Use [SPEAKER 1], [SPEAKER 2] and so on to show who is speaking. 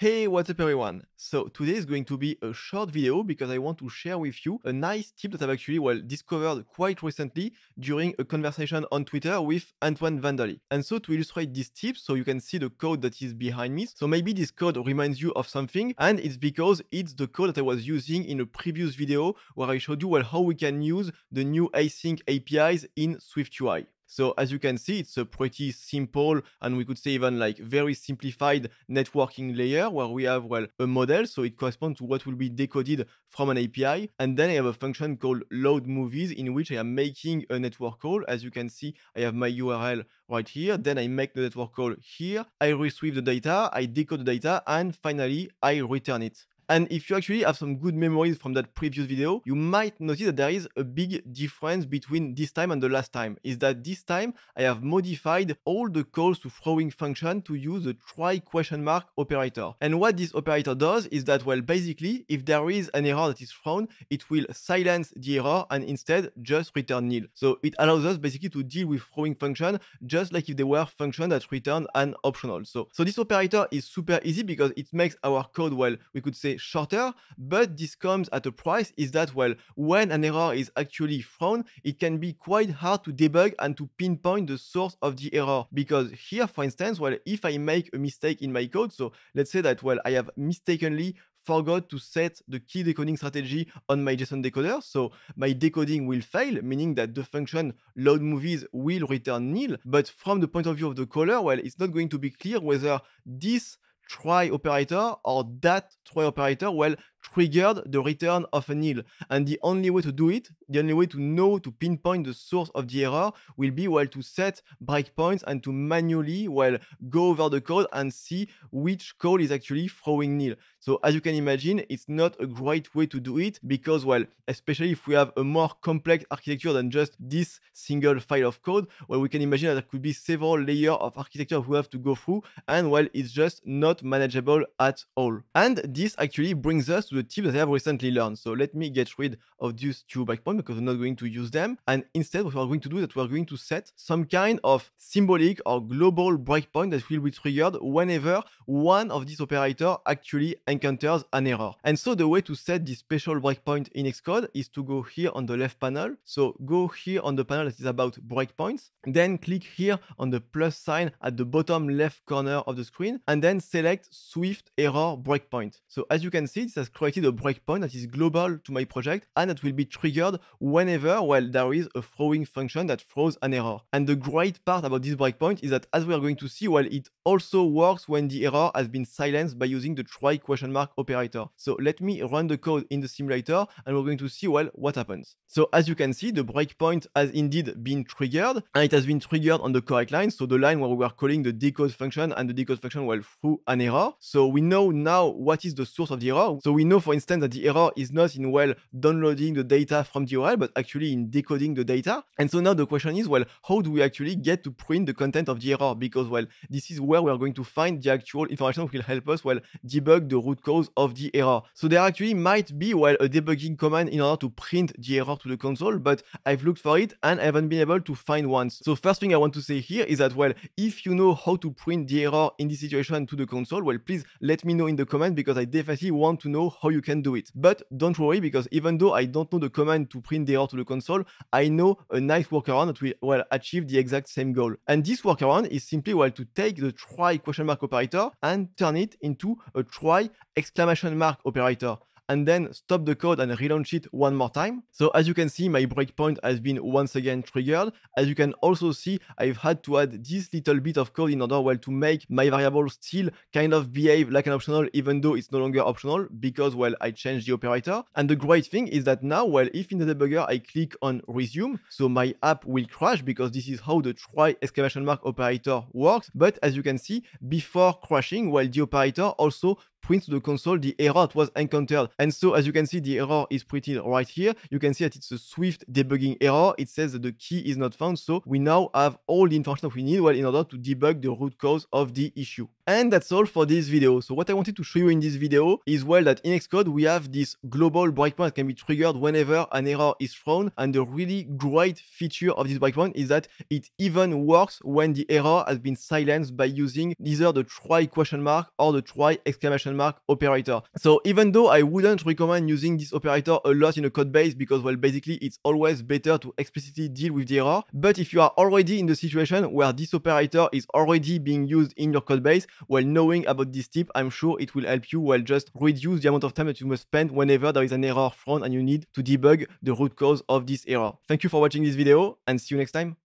[SPEAKER 1] Hey, what's up everyone? So today is going to be a short video because I want to share with you a nice tip that I've actually well discovered quite recently during a conversation on Twitter with Antoine Vanderly. And so to illustrate this tip, so you can see the code that is behind me. So maybe this code reminds you of something and it's because it's the code that I was using in a previous video where I showed you well how we can use the new async APIs in SwiftUI. So as you can see, it's a pretty simple and we could say even like very simplified networking layer where we have, well, a model. So it corresponds to what will be decoded from an API. And then I have a function called load movies in which I am making a network call. As you can see, I have my URL right here. Then I make the network call here. I retrieve the data, I decode the data, and finally I return it. And if you actually have some good memories from that previous video, you might notice that there is a big difference between this time and the last time, is that this time I have modified all the calls to throwing function to use the try question mark operator. And what this operator does is that, well, basically, if there is an error that is thrown, it will silence the error and instead just return nil. So it allows us basically to deal with throwing function just like if they were function that return an optional. So, so this operator is super easy because it makes our code, well, we could say shorter, but this comes at a price is that, well, when an error is actually found, it can be quite hard to debug and to pinpoint the source of the error. Because here, for instance, well, if I make a mistake in my code, so let's say that, well, I have mistakenly forgot to set the key decoding strategy on my JSON decoder, so my decoding will fail, meaning that the function load movies will return nil. But from the point of view of the caller, well, it's not going to be clear whether this try operator or that try operator, well, triggered the return of an nil. And the only way to do it, the only way to know, to pinpoint the source of the error will be, well, to set breakpoints and to manually, well, go over the code and see which call is actually throwing nil. So as you can imagine, it's not a great way to do it because, well, especially if we have a more complex architecture than just this single file of code, well, we can imagine that there could be several layers of architecture we have to go through and, well, it's just not manageable at all. And this actually brings us to the tip that I have recently learned. So let me get rid of these two breakpoints because we're not going to use them. And instead, what we're going to do is that we're going to set some kind of symbolic or global breakpoint that will be triggered whenever one of these operator actually encounters an error. And so the way to set this special breakpoint in Xcode is to go here on the left panel. So go here on the panel that is about breakpoints, then click here on the plus sign at the bottom left corner of the screen, and then select Swift error breakpoint. So as you can see, this has created a the breakpoint that is global to my project and that will be triggered whenever, well, there is a throwing function that throws an error. And the great part about this breakpoint is that as we are going to see, well, it also works when the error has been silenced by using the try question mark operator. So let me run the code in the simulator and we're going to see, well, what happens. So as you can see, the breakpoint has indeed been triggered and it has been triggered on the correct line. So the line where we were calling the decode function and the decode function, well, through an error. So we know now what is the source of the error. So we know, for instance, that the error is not in, well, downloading the data from the URL, but actually in decoding the data. And so now the question is, well, how do we actually get to print the content of the error? Because, well, this is where we are going to find the actual information that will help us, well, debug the root cause of the error. So there actually might be, well, a debugging command in order to print the error to the console, but I've looked for it and I haven't been able to find one. So first thing I want to say here is that, well, if you know how to print the error in this situation to the console, well, please let me know in the comment because I definitely want to know how you can do it. But don't worry, because even though I don't know the command to print the error to the console, I know a nice workaround that will, will achieve the exact same goal. And this workaround is simply well to take the try question mark operator and turn it into a try exclamation mark operator and then stop the code and relaunch it one more time. So as you can see, my breakpoint has been once again triggered. As you can also see, I've had to add this little bit of code in order well to make my variable still kind of behave like an optional, even though it's no longer optional because well, I changed the operator. And the great thing is that now, well, if in the debugger, I click on resume, so my app will crash because this is how the try exclamation mark operator works. But as you can see, before crashing, well, the operator also prints to the console the error that was encountered. And so as you can see, the error is printed right here. You can see that it's a Swift debugging error. It says that the key is not found. So we now have all the information that we need well in order to debug the root cause of the issue. And that's all for this video. So what I wanted to show you in this video is well that in Xcode we have this global breakpoint that can be triggered whenever an error is thrown. And the really great feature of this breakpoint is that it even works when the error has been silenced by using either the try question mark or the try exclamation mark operator. So even though I wouldn't recommend using this operator a lot in a code base because well basically it's always better to explicitly deal with the error. But if you are already in the situation where this operator is already being used in your code base, well, knowing about this tip, I'm sure it will help you while well, just reduce the amount of time that you must spend whenever there is an error found and you need to debug the root cause of this error. Thank you for watching this video and see you next time.